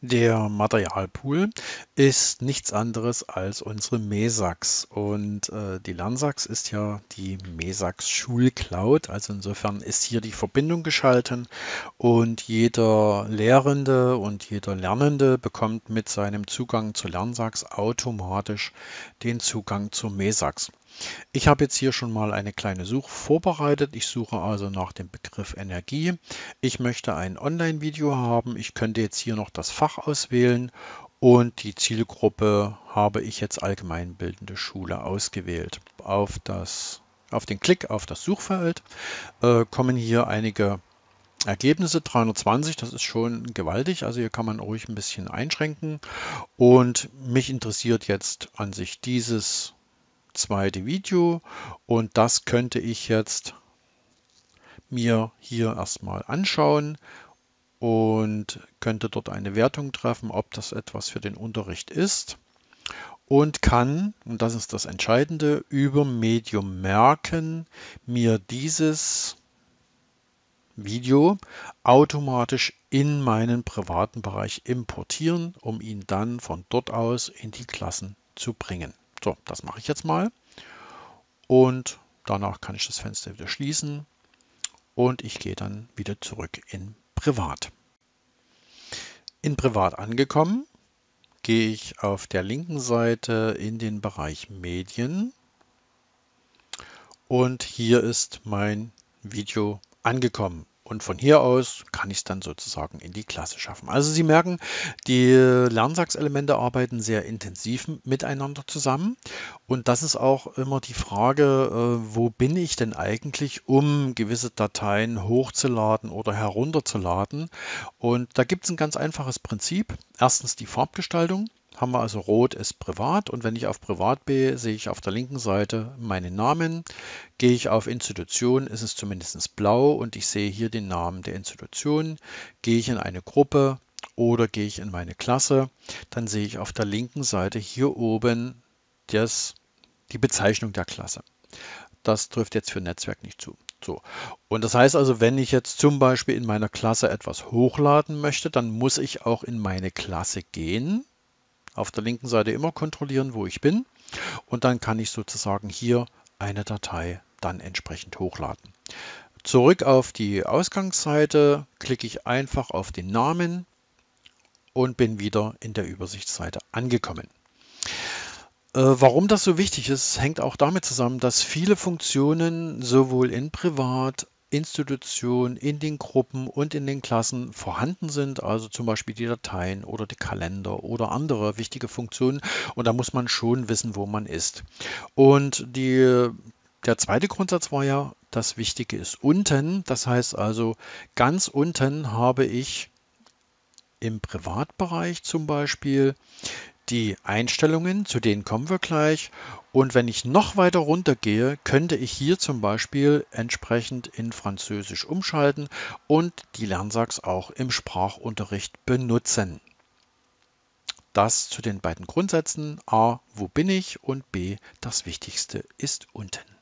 Der Materialpool ist nichts anderes als unsere MESAX. Und äh, die Lernsax ist ja die MESAX Schulcloud. Also insofern ist hier die Verbindung geschalten und jeder Lehrende und jeder Lernende bekommt mit seinem Zugang zur Lernsax automatisch den Zugang zur MESAX. Ich habe jetzt hier schon mal eine kleine Suche vorbereitet. Ich suche also nach dem Begriff Energie. Ich möchte ein Online-Video haben. Ich könnte jetzt hier noch das Fach Fach auswählen und die Zielgruppe habe ich jetzt allgemeinbildende Schule ausgewählt. Auf, das, auf den Klick auf das Suchfeld äh, kommen hier einige Ergebnisse 320, das ist schon gewaltig, also hier kann man ruhig ein bisschen einschränken. Und mich interessiert jetzt an sich dieses zweite Video und das könnte ich jetzt mir hier erstmal anschauen und könnte dort eine Wertung treffen, ob das etwas für den Unterricht ist und kann, und das ist das Entscheidende, über Medium merken, mir dieses Video automatisch in meinen privaten Bereich importieren, um ihn dann von dort aus in die Klassen zu bringen. So, das mache ich jetzt mal und danach kann ich das Fenster wieder schließen und ich gehe dann wieder zurück in Privat. In Privat angekommen gehe ich auf der linken Seite in den Bereich Medien und hier ist mein Video angekommen. Und von hier aus kann ich es dann sozusagen in die Klasse schaffen. Also Sie merken, die Lernsachselemente arbeiten sehr intensiv miteinander zusammen. Und das ist auch immer die Frage, äh, wo bin ich denn eigentlich, um gewisse Dateien hochzuladen oder herunterzuladen. Und da gibt es ein ganz einfaches Prinzip. Erstens die Farbgestaltung haben wir also rot ist privat und wenn ich auf privat bin, sehe ich auf der linken Seite meinen Namen. Gehe ich auf Institution, ist es zumindest blau und ich sehe hier den Namen der Institution. Gehe ich in eine Gruppe oder gehe ich in meine Klasse, dann sehe ich auf der linken Seite hier oben das, die Bezeichnung der Klasse. Das trifft jetzt für Netzwerk nicht zu. So. Und das heißt also, wenn ich jetzt zum Beispiel in meiner Klasse etwas hochladen möchte, dann muss ich auch in meine Klasse gehen auf der linken Seite immer kontrollieren, wo ich bin. Und dann kann ich sozusagen hier eine Datei dann entsprechend hochladen. Zurück auf die Ausgangsseite klicke ich einfach auf den Namen und bin wieder in der Übersichtsseite angekommen. Äh, warum das so wichtig ist, hängt auch damit zusammen, dass viele Funktionen sowohl in Privat Institutionen, in den Gruppen und in den Klassen vorhanden sind, also zum Beispiel die Dateien oder die Kalender oder andere wichtige Funktionen. Und da muss man schon wissen, wo man ist. Und die, der zweite Grundsatz war ja, das Wichtige ist unten. Das heißt also, ganz unten habe ich im Privatbereich zum Beispiel die Einstellungen, zu denen kommen wir gleich. Und wenn ich noch weiter runter gehe, könnte ich hier zum Beispiel entsprechend in Französisch umschalten und die Lernsachs auch im Sprachunterricht benutzen. Das zu den beiden Grundsätzen. A, wo bin ich? Und B, das Wichtigste ist unten.